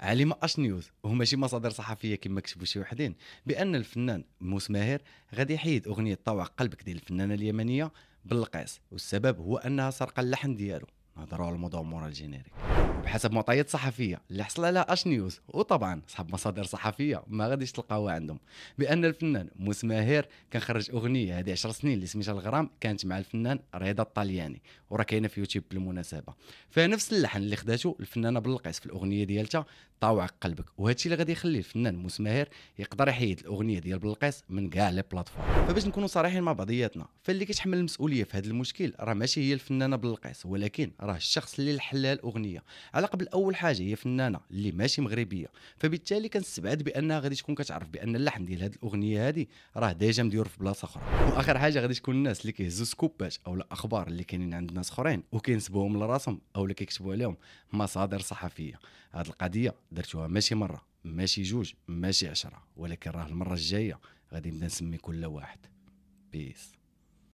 علم اش نيوز وهو ماشي مصادر صحفيه كما كتبوا شي وحدين بان الفنان موس ماهر غادي يحيد اغنيه طوع قلبك ديال الفنانه اليمنيه بالقيس والسبب هو انها سرقه اللحن ديالو نهضروا على الموضوع مورا الجينيريك بحسب معطيات صحفيه اللي حصل عليها اش نيوز وطبعا صحاب مصادر صحفيه ما غاديش تلقاوها عندهم بان الفنان موس ماهر كان خرج اغنيه هذه 10 سنين اللي سميتها الغرام كانت مع الفنان رضا الطلياني وراه كاينه في يوتيوب بالمناسبه فنفس اللحن اللي خداته الفنانه بلقيس في الاغنيه ديالتها طاوع قلبك وهذا الشيء اللي غادي يخلي الفنان موس ماهر يقدر يحيد الاغنيه ديال بلقيس من كاع لي بلاتفورم فباش نكونوا صريحين مع بعضياتنا فاللي كيتحمل المسؤوليه في هذا المشكل راه ماشي هي الفنانه بلقيس ولكن راه الشخص اللي حلها الاغنيه على قبل اول حاجه هي فنانه اللي ماشي مغربيه فبالتالي كنستبعد بانها غادي تكون كتعرف بان اللحن ديال هذه الاغنيه هذه راه ديجا مديور في بلاصه اخرى واخر حاجه غادي تكون الناس اللي كيهزوا سكوبات او الاخبار اللي كاينين عند ناس اخرين وكينسبوهم لراسهم او اللي كيكتبوا عليهم مصادر صحفيه هذه القضيه درتوها ماشي مره ماشي جوج ماشي عشرة ولكن راه المره الجايه غادي نبدا نسمي كل واحد بيس